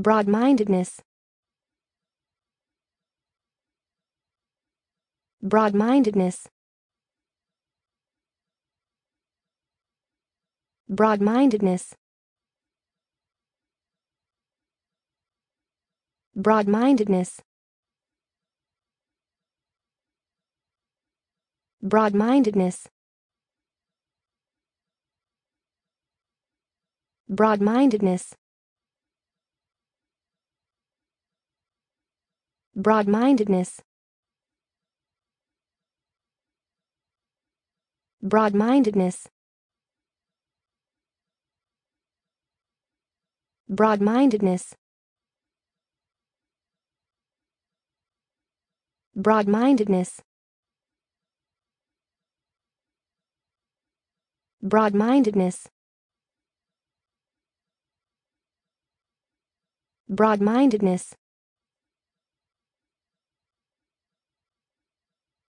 Broad-mindedness Broad-mindedness Broad-mindedness Broad-mindedness Broad-mindedness Broad-mindedness Broad-mindedness Broad-mindedness Broad-mindedness Broad-mindedness Broad-mindedness Broad-mindedness